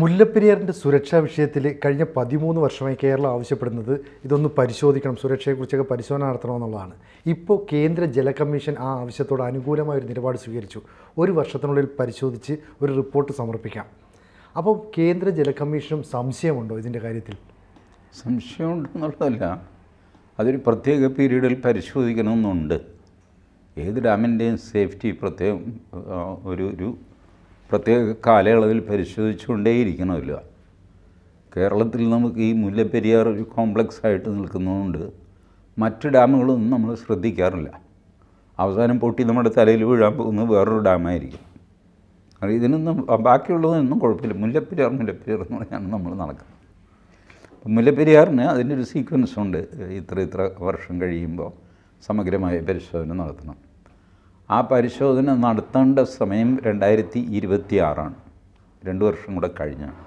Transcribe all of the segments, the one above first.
മുല്ലപ്പെരിയാറിൻ്റെ സുരക്ഷാ വിഷയത്തിൽ കഴിഞ്ഞ പതിമൂന്ന് വർഷമായി കേരളം ആവശ്യപ്പെടുന്നത് ഇതൊന്ന് പരിശോധിക്കണം സുരക്ഷയെക്കുറിച്ചൊക്കെ പരിശോധന നടത്തണമെന്നുള്ളതാണ് ഇപ്പോൾ കേന്ദ്ര ജല കമ്മീഷൻ ആ ആവശ്യത്തോട് അനുകൂലമായ ഒരു നിലപാട് സ്വീകരിച്ചു ഒരു വർഷത്തിനുള്ളിൽ പരിശോധിച്ച് ഒരു റിപ്പോർട്ട് സമർപ്പിക്കാം അപ്പോൾ കേന്ദ്ര ജല കമ്മീഷനും സംശയമുണ്ടോ ഇതിൻ്റെ കാര്യത്തിൽ സംശയമുണ്ടെന്നുള്ളതല്ല അതൊരു പ്രത്യേക പീരീഡിൽ പരിശോധിക്കണമെന്നുണ്ട് ഏത് ഡാമിൻ്റെയും സേഫ്റ്റി പ്രത്യേകം ഒരു ഒരു പ്രത്യേക കാലയളവിൽ പരിശോധിച്ചുകൊണ്ടേയിരിക്കണമല്ല കേരളത്തിൽ നമുക്ക് ഈ മുല്ലപ്പെരിയാർ ഒരു കോംപ്ലക്സ് ആയിട്ട് നിൽക്കുന്നതുകൊണ്ട് മറ്റ് ഡാമുകളൊന്നും നമ്മൾ ശ്രദ്ധിക്കാറില്ല അവസാനം പൊട്ടി നമ്മുടെ തലയിൽ വീഴാൻ പോകുന്ന വേറൊരു ഡാമായിരിക്കും അത് ഇതിനൊന്നും ബാക്കിയുള്ളതൊന്നും കുഴപ്പമില്ല മുല്ലപ്പെരിയാർ മുല്ലപ്പെരിയാർ എന്ന് പറഞ്ഞാണ് നമ്മൾ നടക്കുന്നത് അപ്പം മുല്ലപ്പെരിയാറിന് അതിൻ്റെ ഒരു സീക്വൻസ് ഉണ്ട് ഇത്ര ഇത്ര വർഷം കഴിയുമ്പോൾ സമഗ്രമായ പരിശോധന നടത്തണം ആ പരിശോധന നടത്തേണ്ട സമയം രണ്ടായിരത്തി ഇരുപത്തി ആറാണ് രണ്ട് വർഷം കൂടെ കഴിഞ്ഞാണ്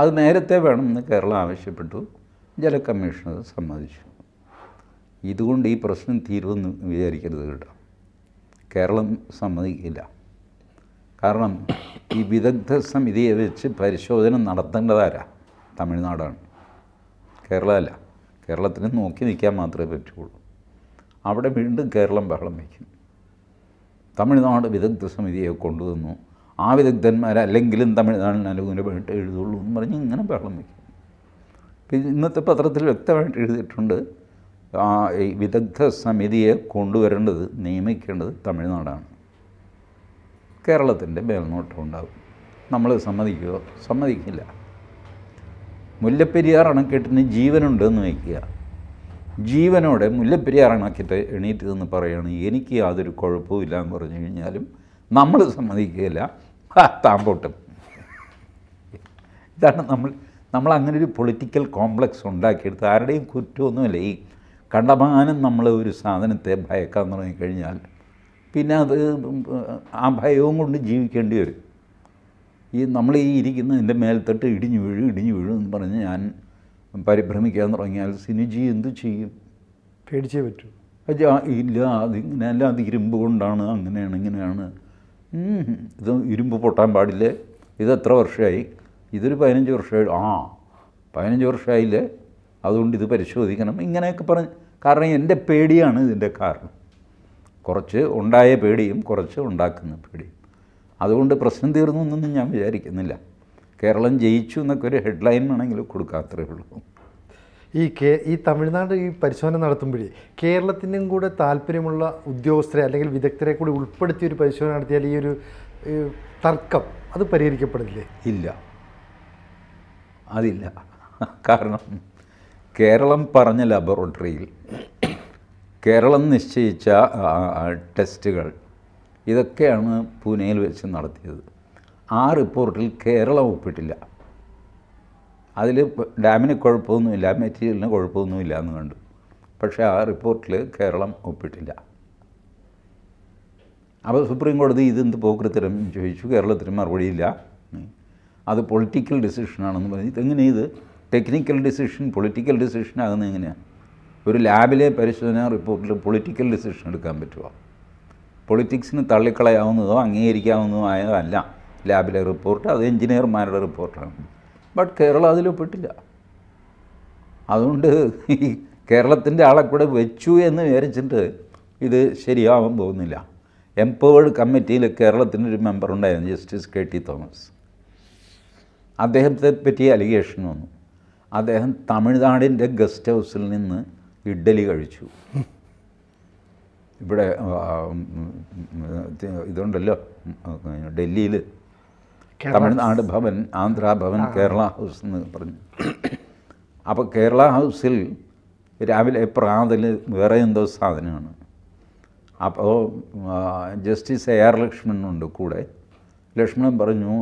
അത് നേരത്തെ വേണമെന്ന് കേരളം ആവശ്യപ്പെട്ടു ജല കമ്മീഷണർ സമ്മതിച്ചു ഇതുകൊണ്ട് ഈ പ്രശ്നം തീരുമെന്ന് വിചാരിക്കരുത് കേട്ടോ കേരളം സമ്മതിക്കില്ല കാരണം ഈ വിദഗ്ധ സമിതിയെ വെച്ച് പരിശോധന നടത്തേണ്ടതാരാ തമിഴ്നാടാണ് കേരളമല്ല കേരളത്തിന് നോക്കി നിൽക്കാൻ മാത്രമേ പറ്റുള്ളൂ അവിടെ വീണ്ടും കേരളം ബഹളം വയ്ക്കും തമിഴ്നാട് വിദഗ്ധ സമിതിയെ കൊണ്ടുവന്നു ആ വിദഗ്ധന്മാരല്ലെങ്കിലും തമിഴ്നാടിന് അനുകൂലമായിട്ട് എഴുതുള്ളൂ എന്ന് പറഞ്ഞ് ഇങ്ങനെ ബഹളം വയ്ക്കും ഇന്നത്തെ പത്രത്തിൽ വ്യക്തമായിട്ട് എഴുതിയിട്ടുണ്ട് ആ ഈ വിദഗ്ധ സമിതിയെ കൊണ്ടുവരേണ്ടത് നിയമിക്കേണ്ടത് തമിഴ്നാടാണ് കേരളത്തിൻ്റെ മേൽനോട്ടം ഉണ്ടാകും നമ്മൾ സമ്മതിക്കുമോ സമ്മതിക്കില്ല മുല്ലപ്പെരിയാർ അണക്കെട്ടിന് ജീവനുണ്ടെന്ന് വയ്ക്കുക ജീവനോടെ മുല്ലപ്പെരിയാർ എണീറ്റതെന്ന് എണീറ്റ് എന്ന് പറയുകയാണ് എനിക്ക് യാതൊരു കുഴപ്പവും ഇല്ല എന്ന് പറഞ്ഞു കഴിഞ്ഞാലും നമ്മൾ സമ്മതിക്കുകയില്ല താൻ ഇതാണ് നമ്മൾ നമ്മൾ അങ്ങനെ ഒരു പൊളിറ്റിക്കൽ കോംപ്ലക്സ് ഉണ്ടാക്കിയെടുത്ത് ആരുടെയും കുറ്റമൊന്നുമില്ല ഈ കണ്ടമാനം നമ്മൾ ഒരു സാധനത്തെ ഭയക്കാൻ തുടങ്ങിക്കഴിഞ്ഞാൽ പിന്നെ അത് ആ ഭയവും കൊണ്ട് ജീവിക്കേണ്ടി വരും ഈ നമ്മൾ ഈ എൻ്റെ മേൽത്തട്ട് ഇടിഞ്ഞു വീഴും ഇടിഞ്ഞു വീഴും എന്ന് പറഞ്ഞ് ഞാൻ പരിഭ്രമിക്കാൻ തുടങ്ങിയാൽ സിനിജി എന്ത് ചെയ്യും പേടിച്ചേ പറ്റൂ അജാ ഇല്ല അതിങ്ങനെ അല്ല അത് ഇരുമ്പ് കൊണ്ടാണ് അങ്ങനെയാണ് ഇങ്ങനെയാണ് ഇത് ഇരുമ്പ് പൊട്ടാൻ പാടില്ലേ ഇത് എത്ര വർഷമായി ഇതൊരു പതിനഞ്ച് വർഷമായി ആ പതിനഞ്ച് വർഷമായില്ലേ അതുകൊണ്ട് ഇത് പരിശോധിക്കണം ഇങ്ങനെയൊക്കെ പറഞ്ഞ് കാരണം എൻ്റെ പേടിയാണ് ഇതിൻ്റെ കാരണം കുറച്ച് ഉണ്ടായ പേടിയും കുറച്ച് ഉണ്ടാക്കുന്ന പേടിയും അതുകൊണ്ട് പ്രശ്നം തീർന്നു എന്നൊന്നും ഞാൻ വിചാരിക്കുന്നില്ല കേരളം ജയിച്ചു എന്നൊക്കെ ഒരു ഹെഡ്ലൈൻ വേണമെങ്കിൽ കൊടുക്കാത്രേ ഉള്ളൂ ഈ കേ ഈ തമിഴ്നാട് ഈ പരിശോധന നടത്തുമ്പോഴേ കേരളത്തിനും കൂടെ താല്പര്യമുള്ള ഉദ്യോഗസ്ഥരെ അല്ലെങ്കിൽ വിദഗ്ധരെ കൂടി ഉൾപ്പെടുത്തി ഒരു പരിശോധന നടത്തിയാൽ ഈ ഒരു തർക്കം അത് പരിഹരിക്കപ്പെടില്ലേ ഇല്ല അതില്ല കാരണം കേരളം പറഞ്ഞ ലബോറട്ടറിയിൽ കേരളം നിശ്ചയിച്ച ടെസ്റ്റുകൾ ഇതൊക്കെയാണ് പൂനെയിൽ വെച്ച് നടത്തിയത് ആ റിപ്പോർട്ടിൽ കേരളം ഒപ്പിട്ടില്ല അതിൽ ഡാമിന് കുഴപ്പമൊന്നുമില്ല മെറ്റീരിയലിന് കുഴപ്പമൊന്നുമില്ല എന്ന് കണ്ടു പക്ഷേ ആ റിപ്പോർട്ടിൽ കേരളം ഒപ്പിട്ടില്ല അപ്പോൾ സുപ്രീം കോടതി ഇതെന്ത് പോക്കൃത്തരം ചോദിച്ചു കേരളത്തിന് മറുപടിയില്ല അത് പൊളിറ്റിക്കൽ ഡിസിഷനാണെന്ന് പറഞ്ഞു ഇതെങ്ങനെ ഇത് ടെക്നിക്കൽ ഡിസിഷൻ പൊളിറ്റിക്കൽ ഡിസിഷൻ ആകുന്നത് എങ്ങനെയാണ് ഒരു ലാബിലെ പരിശോധന റിപ്പോർട്ടിൽ പൊളിറ്റിക്കൽ ഡിസിഷൻ എടുക്കാൻ പറ്റുമോ പൊളിറ്റിക്സിന് തള്ളിക്കളയാവുന്നതോ അംഗീകരിക്കാവുന്നതോ ആയതല്ല ലാബിലെ റിപ്പോർട്ട് അത് എഞ്ചിനീയർമാരുടെ റിപ്പോർട്ടാണ് ബട്ട് കേരളം അതിൽ പെട്ടില്ല അതുകൊണ്ട് ഈ കേരളത്തിൻ്റെ ആളെ കൂടെ വെച്ചു എന്ന് വിചാരിച്ചിട്ട് ഇത് ശരിയാവാൻ പോകുന്നില്ല എംപവേഡ് കമ്മിറ്റിയിൽ ഒരു മെമ്പർ ഉണ്ടായിരുന്നു ജസ്റ്റിസ് കെ ടി തോമസ് അദ്ദേഹത്തെ പറ്റി അലിഗേഷൻ വന്നു അദ്ദേഹം തമിഴ്നാടിൻ്റെ ഗസ്റ്റ് ഹൗസിൽ നിന്ന് ഇഡ്ഡലി കഴിച്ചു ഇവിടെ ഇതുണ്ടല്ലോ ഡൽഹിയിൽ തമിഴ്നാട് ഭവൻ ആന്ധ്രാ ഭവൻ കേരള ഹൗസ് എന്ന് പറഞ്ഞു അപ്പോൾ കേരള ഹൗസിൽ രാവിലെ പ്രാതൽ വേറെ എന്തോ സാധനമാണ് അപ്പോൾ ജസ്റ്റിസ് എ ആർ ലക്ഷ്മണനുണ്ട് കൂടെ ലക്ഷ്മണൻ പറഞ്ഞു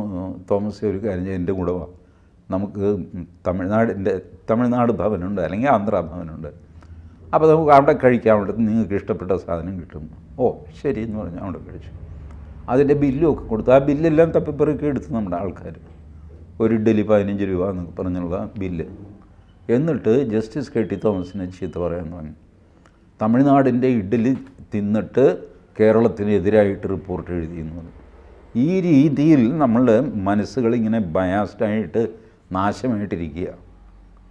തോമസ് ഒരു കാര്യം എൻ്റെ കൂടെ വാ നമുക്ക് തമിഴ്നാടിൻ്റെ തമിഴ്നാട് ഭവനുണ്ട് അല്ലെങ്കിൽ ആന്ധ്രാ ഭവനുണ്ട് അപ്പോൾ നമുക്ക് അവിടെ കഴിക്കാം അവിടെ നിങ്ങൾക്ക് ഇഷ്ടപ്പെട്ട സാധനം കിട്ടും ഓ ശരി എന്ന് പറഞ്ഞു അവിടെ കഴിച്ചു അതിൻ്റെ ബില്ലുമൊക്കെ കൊടുത്തു ആ ബില്ലെല്ലാം തപ്പിപ്പറിയൊക്കെ എടുത്തു നമ്മുടെ ആൾക്കാർ ഒരു ഇഡ്ഡലി പതിനഞ്ച് രൂപ എന്നൊക്കെ പറഞ്ഞുള്ള ബില്ല് എന്നിട്ട് ജസ്റ്റിസ് കെ ടി തോമസിനെ ചീത്ത പറയാൻ പറഞ്ഞു തമിഴ്നാടിൻ്റെ ഇഡ്ഡലി തിന്നിട്ട് കേരളത്തിനെതിരായിട്ട് റിപ്പോർട്ട് എഴുതിയിരുന്നു ഈ രീതിയിൽ നമ്മളുടെ മനസ്സുകളിങ്ങനെ ബയാസ്ഡായിട്ട് നാശമായിട്ടിരിക്കുക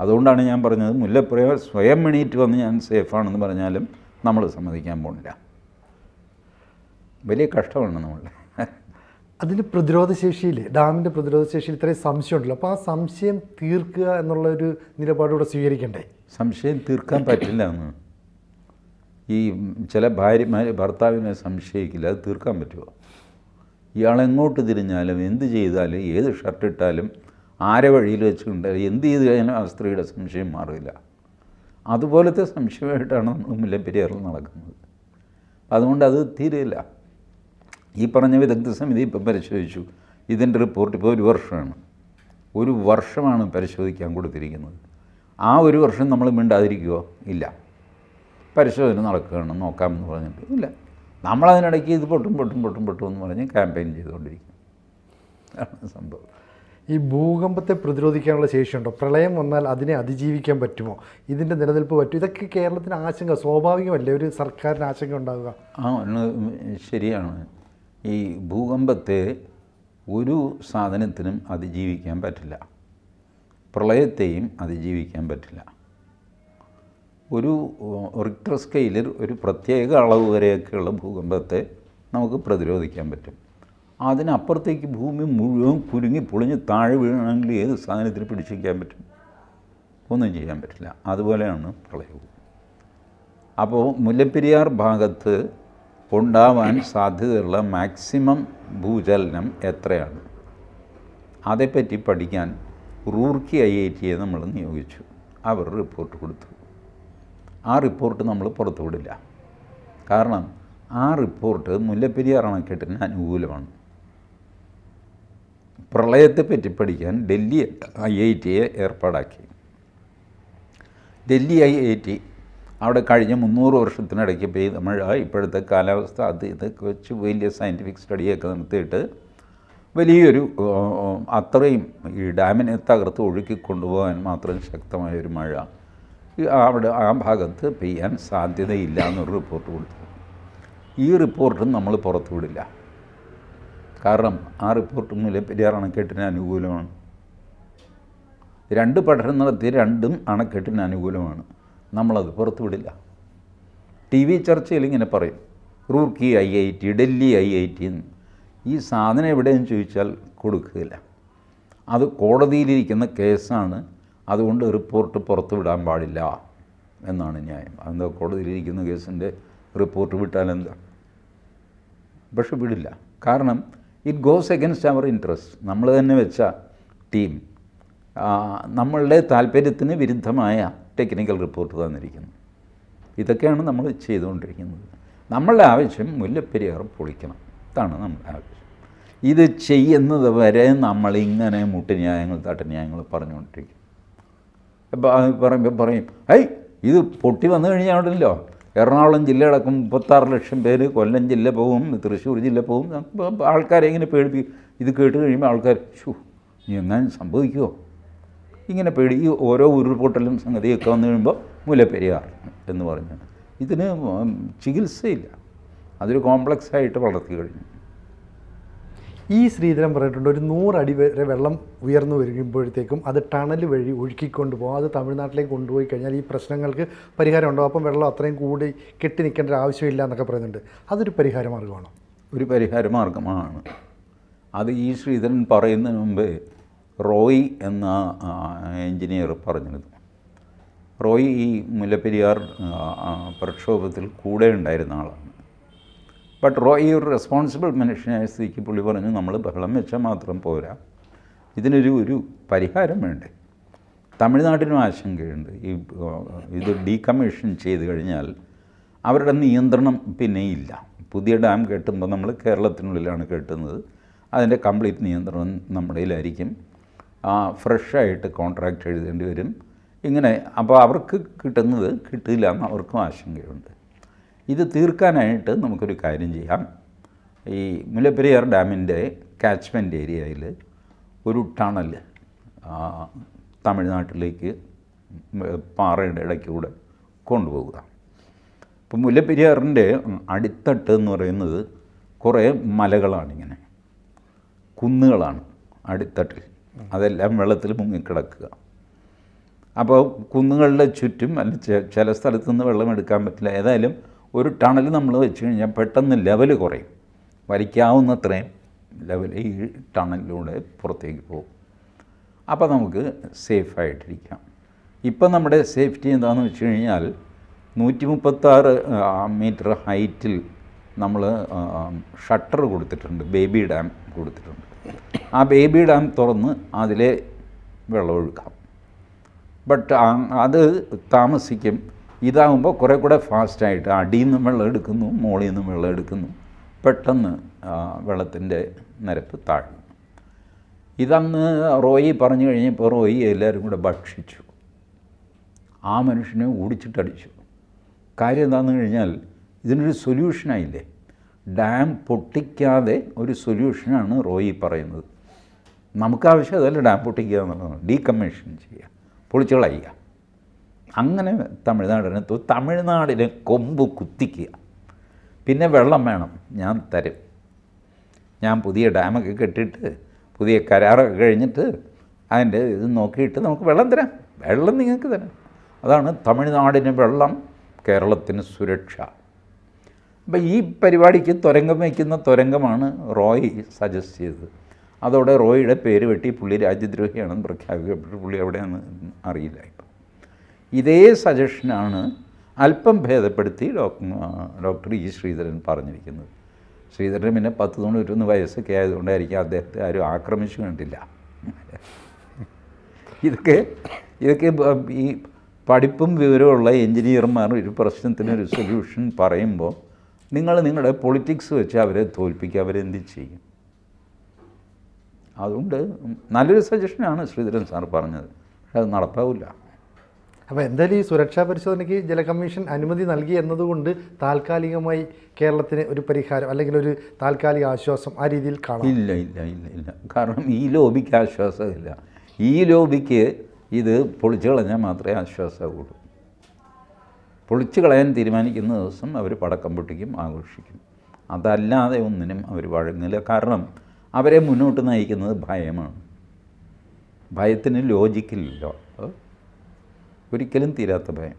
അതുകൊണ്ടാണ് ഞാൻ പറഞ്ഞത് മുല്ലപ്പുറ സ്വയം എണീറ്റ് വന്ന് ഞാൻ സേഫാണെന്ന് പറഞ്ഞാലും നമ്മൾ സമ്മതിക്കാൻ പോണില്ല വലിയ കഷ്ടമാണ് നമ്മൾ അതിന് പ്രതിരോധശേഷിയിൽ ഡാമിൻ്റെ പ്രതിരോധശേഷിയിൽ ഇത്രയും ഉണ്ടല്ലോ അപ്പോൾ ആ സംശയം തീർക്കുക എന്നുള്ള ഒരു നിലപാടുകൂടെ സ്വീകരിക്കണ്ടേ സംശയം തീർക്കാൻ പറ്റില്ല എന്ന് ഈ ചില ഭാര്യമാർ ഭർത്താവിനെ സംശയിക്കില്ല അത് തീർക്കാൻ പറ്റുമോ ഇയാളെങ്ങോട്ട് തിരിഞ്ഞാലും എന്ത് ചെയ്താലും ഏത് ഷർട്ട് ഇട്ടാലും ആരെ വഴിയിൽ വെച്ചുകൊണ്ട് എന്ത് ചെയ്ത് കഴിഞ്ഞാലും ആ സ്ത്രീയുടെ സംശയം മാറില്ല അതുപോലത്തെ സംശയമായിട്ടാണ് നമ്മൾ മുല്ലപ്പെരിയാറിൽ നടക്കുന്നത് അതുകൊണ്ട് അത് തീരില്ല ഈ പറഞ്ഞ വിദഗ്ധ സമിതി ഇപ്പം പരിശോധിച്ചു ഇതിൻ്റെ റിപ്പോർട്ട് ഇപ്പോൾ ഒരു വർഷമാണ് ഒരു വർഷമാണ് പരിശോധിക്കാൻ കൊടുത്തിരിക്കുന്നത് ആ ഒരു വർഷം നമ്മൾ മിണ്ടാതിരിക്കുമോ ഇല്ല പരിശോധന നടക്കുകയാണ് നോക്കാമെന്ന് പറഞ്ഞിട്ട് ഇല്ല നമ്മളതിനിടയ്ക്ക് ഇത് പൊട്ടും പൊട്ടും പൊട്ടും പൊട്ടും എന്ന് പറഞ്ഞ് ക്യാമ്പയിൻ ചെയ്തുകൊണ്ടിരിക്കും സംഭവം ഈ ഭൂകമ്പത്തെ പ്രതിരോധിക്കാനുള്ള ശേഷിയുണ്ടോ പ്രളയം വന്നാൽ അതിനെ അതിജീവിക്കാൻ പറ്റുമോ ഇതിൻ്റെ നിലനിൽപ്പ് പറ്റുമോ ഇതൊക്കെ കേരളത്തിന് ആശങ്ക സ്വാഭാവികമല്ലേ ഒരു സർക്കാരിന് ആശങ്ക ഉണ്ടാകുക ആ ശരിയാണ് ഈ ഭൂകമ്പത്തെ ഒരു സാധനത്തിനും അതിജീവിക്കാൻ പറ്റില്ല പ്രളയത്തെയും അതിജീവിക്കാൻ പറ്റില്ല ഒരു റിക്ടർ സ്കെയിലിൽ ഒരു പ്രത്യേക അളവ് വരെയൊക്കെയുള്ള ഭൂകമ്പത്തെ നമുക്ക് പ്രതിരോധിക്കാൻ പറ്റും അതിനപ്പുറത്തേക്ക് ഭൂമി മുഴുവൻ കുരുങ്ങി പൊളിഞ്ഞ് താഴെ വീഴണമെങ്കിൽ ഏത് സാധനത്തിന് പിടിച്ചിരിക്കാൻ പറ്റും ഒന്നും ചെയ്യാൻ പറ്റില്ല അതുപോലെയാണ് പ്രളയവും അപ്പോൾ മുല്ലപ്പെരിയാർ ഭാഗത്ത് ഉണ്ടാവാൻ സാധ്യതയുള്ള മാക്സിമം ഭൂചലനം എത്രയാണ് അതേപ്പറ്റി പഠിക്കാൻ റൂർക്കി ഐ ഐ ടിയെ നമ്മൾ നിയോഗിച്ചു അവർ റിപ്പോർട്ട് കൊടുത്തു ആ റിപ്പോർട്ട് നമ്മൾ പുറത്തുവിടില്ല കാരണം ആ റിപ്പോർട്ട് മുല്ലപ്പെരിയാർ അണക്കെട്ടിന് അനുകൂലമാണ് പ്രളയത്തെ പറ്റി പഠിക്കാൻ ഡൽഹി ഐ ഐ ടിയെ ഏർപ്പാടാക്കി ഡൽഹി ഐ ഐ ടി അവിടെ കഴിഞ്ഞ മുന്നൂറ് വർഷത്തിനിടയ്ക്ക് പെയ്ത മഴ ഇപ്പോഴത്തെ കാലാവസ്ഥ അത് ഇതൊക്കെ വെച്ച് വലിയ സയൻറ്റിഫിക് സ്റ്റഡിയൊക്കെ നടത്തിയിട്ട് വലിയൊരു അത്രയും ഈ ഡാമിനെ തകർത്ത് ഒഴുക്കി കൊണ്ടുപോകാൻ മാത്രം ശക്തമായൊരു മഴ അവിടെ ആ ഭാഗത്ത് പെയ്യാൻ സാധ്യതയില്ല എന്നൊരു റിപ്പോർട്ട് കൊടുത്തു ഈ റിപ്പോർട്ടും നമ്മൾ പുറത്തുവിടില്ല കാരണം ആ നില മുല്ലപ്പെരിയാർ അണക്കെട്ടിന് അനുകൂലമാണ് രണ്ട് പഠനം നടത്തി രണ്ടും അണക്കെട്ടിന് അനുകൂലമാണ് നമ്മളത് പുറത്തുവിടില്ല ടി വി ചർച്ചയിൽ ഇങ്ങനെ പറയും Roorkee I I T Delhi I I T ഈ സാധനം എവിടെയെന്ന് ചോദിച്ചാൽ കൊടുക്കുകയില്ല അത് കോടതിയിലിരിക്കുന്ന കേസാണ് അതുകൊണ്ട് റിപ്പോർട്ട് പുറത്തുവിടാൻ പാടില്ല എന്നാണ് ന്യായം അതെന്താ കോടതിയിലിരിക്കുന്ന കേസിൻ്റെ റിപ്പോർട്ട് വിട്ടാൽ എന്താ പക്ഷെ വിടില്ല കാരണം ഇറ്റ് ഗോസ് എഗൻസ്റ്റ് അവർ ഇൻട്രസ്റ്റ് നമ്മൾ തന്നെ വെച്ച ടീം നമ്മളുടെ താല്പര്യത്തിന് വിരുദ്ധമായ ടെക്നിക്കൽ റിപ്പോർട്ട് തന്നിരിക്കുന്നു ഇതൊക്കെയാണ് നമ്മൾ ചെയ്തുകൊണ്ടിരിക്കുന്നത് നമ്മളുടെ ആവശ്യം മുല്ലപ്പെരിയാർ പൊളിക്കണം ഇതാണ് നമ്മുടെ ആവശ്യം ഇത് ചെയ്യുന്നത് വരെ നമ്മളിങ്ങനെ മുട്ടുന്യായങ്ങൾ തട്ടന്യായങ്ങൾ പറഞ്ഞുകൊണ്ടിരിക്കും അപ്പം പറയുമ്പോൾ പറയും ഐ ഇത് പൊട്ടി വന്നു കഴിഞ്ഞാൽ ഉണ്ടല്ലോ എറണാകുളം അടക്കം മുപ്പത്താറ് ലക്ഷം പേര് കൊല്ലം ജില്ല പോവും തൃശ്ശൂർ ജില്ല പോവും ആൾക്കാരെ ഇങ്ങനെ പേടിപ്പിക്കും ഇത് കേട്ട് കഴിയുമ്പോൾ ആൾക്കാർ ഷു ഇനി എങ്ങനെ സംഭവിക്കുമോ ഇങ്ങനെ പേടി ഈ ഓരോ ഉരുൾപൊട്ടലും സംഗതിയൊക്കെ വന്നു കഴിയുമ്പോൾ മുല്ലപ്പെരിയാർ എന്ന് പറഞ്ഞാൽ ഇതിന് ചികിത്സയില്ല അതൊരു കോംപ്ലക്സ് ആയിട്ട് വളർത്തി കഴിഞ്ഞു ഈ ശ്രീധരൻ പറഞ്ഞിട്ടുണ്ട് ഒരു നൂറടി വരെ വെള്ളം ഉയർന്നു വരുമ്പോഴത്തേക്കും അത് ടണൽ വഴി ഒഴുക്കിക്കൊണ്ട് പോകും അത് തമിഴ്നാട്ടിലേക്ക് കൊണ്ടുപോയി കഴിഞ്ഞാൽ ഈ പ്രശ്നങ്ങൾക്ക് പരിഹാരം ഉണ്ടോ അപ്പം വെള്ളം അത്രയും കൂടി കെട്ടി നിൽക്കേണ്ട ആവശ്യമില്ല എന്നൊക്കെ പറയുന്നുണ്ട് അതൊരു പരിഹാര മാർഗമാണോ ഒരു പരിഹാര മാർഗമാണ് അത് ഈ ശ്രീധരൻ പറയുന്നതിന് മുമ്പേ റോയ് എന്ന എഞ്ചിനീയർ പറഞ്ഞിരുന്നു റോയ് ഈ മുല്ലപ്പെരിയാർ പ്രക്ഷോഭത്തിൽ കൂടെ ഉണ്ടായിരുന്ന ആളാണ് ബട്ട് റോയ് ഒരു റെസ്പോൺസിബിൾ മനുഷ്യനായ സ്ത്രീക്ക് പുള്ളി പറഞ്ഞു നമ്മൾ ബഹളം വെച്ചാൽ മാത്രം പോരാ ഇതിനൊരു ഒരു പരിഹാരം വേണ്ടേ തമിഴ്നാട്ടിനും ആശങ്കയുണ്ട് ഈ ഇത് ഡീകമ്മീഷൻ ചെയ്ത് കഴിഞ്ഞാൽ അവരുടെ നിയന്ത്രണം പിന്നെ ഇല്ല പുതിയ ഡാം കെട്ടുമ്പോൾ നമ്മൾ കേരളത്തിനുള്ളിലാണ് കെട്ടുന്നത് അതിൻ്റെ കംപ്ലീറ്റ് നിയന്ത്രണം നമ്മുടെയിലായിരിക്കും ഫ്രഷായിട്ട് കോൺട്രാക്റ്റ് എഴുതേണ്ടി വരും ഇങ്ങനെ അപ്പോൾ അവർക്ക് കിട്ടുന്നത് കിട്ടില്ല എന്ന് അവർക്കും ആശങ്കയുണ്ട് ഇത് തീർക്കാനായിട്ട് നമുക്കൊരു കാര്യം ചെയ്യാം ഈ മുല്ലപ്പെരിയാർ ഡാമിൻ്റെ കാച്ച്മെൻറ്റ് ഏരിയയിൽ ഒരു ടണൽ തമിഴ്നാട്ടിലേക്ക് പാറയുടെ ഇടയ്ക്കൂടെ കൊണ്ടുപോകുക ഇപ്പം മുല്ലപ്പെരിയാറിൻ്റെ അടിത്തട്ട് എന്ന് പറയുന്നത് കുറേ മലകളാണിങ്ങനെ കുന്നുകളാണ് അടിത്തട്ടിൽ അതെല്ലാം വെള്ളത്തിൽ മുങ്ങിക്കിടക്കുക അപ്പോൾ കുന്നുകളുടെ ചുറ്റും അല്ലെ ചില സ്ഥലത്തു നിന്ന് വെള്ളം എടുക്കാൻ പറ്റില്ല ഏതായാലും ഒരു ടണൽ നമ്മൾ വെച്ച് കഴിഞ്ഞാൽ പെട്ടെന്ന് ലെവൽ കുറയും വലിക്കാവുന്നത്രയും ലെവൽ ഈ ടണലിലൂടെ പുറത്തേക്ക് പോകും അപ്പോൾ നമുക്ക് സേഫായിട്ടിരിക്കാം ഇപ്പം നമ്മുടെ സേഫ്റ്റി എന്താണെന്ന് വെച്ച് കഴിഞ്ഞാൽ നൂറ്റി മുപ്പത്താറ് മീറ്റർ ഹൈറ്റിൽ നമ്മൾ ഷട്ടർ കൊടുത്തിട്ടുണ്ട് ബേബി ഡാം കൊടുത്തിട്ടുണ്ട് ആ ബേബി ഡാം തുറന്ന് അതിലെ വെള്ളമൊഴുക്കാം ബട്ട് അത് താമസിക്കും ഇതാകുമ്പോൾ കുറേ കൂടെ ഫാസ്റ്റായിട്ട് അടിയിൽ നിന്നും വെള്ളം എടുക്കുന്നു മോളിൽ നിന്നും വെള്ളം എടുക്കുന്നു പെട്ടെന്ന് വെള്ളത്തിൻ്റെ നിരപ്പ് താഴ്ന്നു ഇതന്ന് റോയി പറഞ്ഞു കഴിഞ്ഞപ്പോൾ റോയി എല്ലാവരും കൂടെ ഭക്ഷിച്ചു ആ മനുഷ്യനെ ഓടിച്ചിട്ടടിച്ചു കാര്യം എന്താണെന്ന് കഴിഞ്ഞാൽ ഇതിനൊരു സൊല്യൂഷനായില്ലേ ഡാം പൊട്ടിക്കാതെ ഒരു സൊല്യൂഷനാണ് റോയി പറയുന്നത് നമുക്കാവശ്യം അതല്ല ഡാം പൊട്ടിക്കുക എന്നുള്ളതാണ് ഡീകമ്മീഷൻ ചെയ്യുക പൊളിച്ചുകളയ്യുക അങ്ങനെ തമിഴ്നാടിനെ തമിഴ്നാടിനെ കൊമ്പ് കുത്തിക്കുക പിന്നെ വെള്ളം വേണം ഞാൻ തരും ഞാൻ പുതിയ ഡാമൊക്കെ കെട്ടിയിട്ട് പുതിയ കരാറൊക്കെ കഴിഞ്ഞിട്ട് അതിൻ്റെ ഇത് നോക്കിയിട്ട് നമുക്ക് വെള്ളം തരാം വെള്ളം നിങ്ങൾക്ക് തരാം അതാണ് തമിഴ്നാടിന് വെള്ളം കേരളത്തിന് സുരക്ഷ അപ്പം ഈ പരിപാടിക്ക് തുരങ്കം വയ്ക്കുന്ന തുരങ്കമാണ് റോയ് സജസ്റ്റ് ചെയ്തത് അതോടെ റോയിയുടെ പേര് വെട്ടി പുള്ളി രാജ്യദ്രോഹിയാണെന്ന് പ്രഖ്യാപിക്കപ്പെട്ടു പുള്ളി എവിടെയാണ് അറിയില്ല ഇപ്പം ഇതേ സജഷനാണ് അല്പം ഭേദപ്പെടുത്തി ഡോക്ടർ ഇ ശ്രീധരൻ പറഞ്ഞിരിക്കുന്നത് ശ്രീധരൻ പിന്നെ പത്ത് തൊണ്ണൂറ്റൊന്ന് വയസ്സൊക്കെ ആയതുകൊണ്ടായിരിക്കും അദ്ദേഹത്തെ ആരും ആക്രമിച്ചു കണ്ടില്ല ഇതൊക്കെ ഇതൊക്കെ ഈ പഠിപ്പും വിവരമുള്ള എഞ്ചിനീയർമാർ ഒരു പ്രശ്നത്തിന് ഒരു സൊല്യൂഷൻ പറയുമ്പോൾ നിങ്ങൾ നിങ്ങളുടെ പൊളിറ്റിക്സ് വെച്ച് അവരെ തോൽപ്പിക്കുക അവരെന്ത് ചെയ്യും അതുകൊണ്ട് നല്ലൊരു സജഷനാണ് ശ്രീധരൻ സാർ പറഞ്ഞത് അത് നടപ്പാവില്ല അപ്പോൾ എന്തായാലും ഈ സുരക്ഷാ പരിശോധനയ്ക്ക് കമ്മീഷൻ അനുമതി നൽകി എന്നതുകൊണ്ട് താൽക്കാലികമായി കേരളത്തിന് ഒരു പരിഹാരം അല്ലെങ്കിൽ ഒരു താൽക്കാലിക ആശ്വാസം ആ രീതിയിൽ കാണാം ഇല്ല ഇല്ല ഇല്ല ഇല്ല കാരണം ഈ ലോബിക്ക് ആശ്വാസമില്ല ഈ ലോബിക്ക് ഇത് പൊളിച്ചു കളഞ്ഞാൽ മാത്രമേ ആശ്വാസമാകുള്ളൂ പൊളിച്ചു കളയാൻ തീരുമാനിക്കുന്ന ദിവസം അവർ പടക്കം പൊട്ടിക്കും ആഘോഷിക്കും അതല്ലാതെ ഒന്നിനും അവർ വഴങ്ങില്ല കാരണം അവരെ മുന്നോട്ട് നയിക്കുന്നത് ഭയമാണ് ഭയത്തിന് ലോജിക്കില്ലല്ലോ ഒരിക്കലും തീരാത്ത ഭയം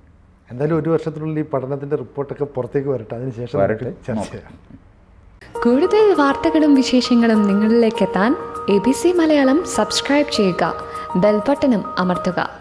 എന്തായാലും ഒരു വർഷത്തിനുള്ളിൽ ഈ പഠനത്തിൻ്റെ റിപ്പോർട്ടൊക്കെ പുറത്തേക്ക് വരട്ടെ അതിനുശേഷം വരട്ടെ കൂടുതൽ വാർത്തകളും വിശേഷങ്ങളും നിങ്ങളിലേക്ക് എത്താൻ A B C Malayalam subscribe ചെയ്യുക ബെൽബട്ടനും അമർത്തുക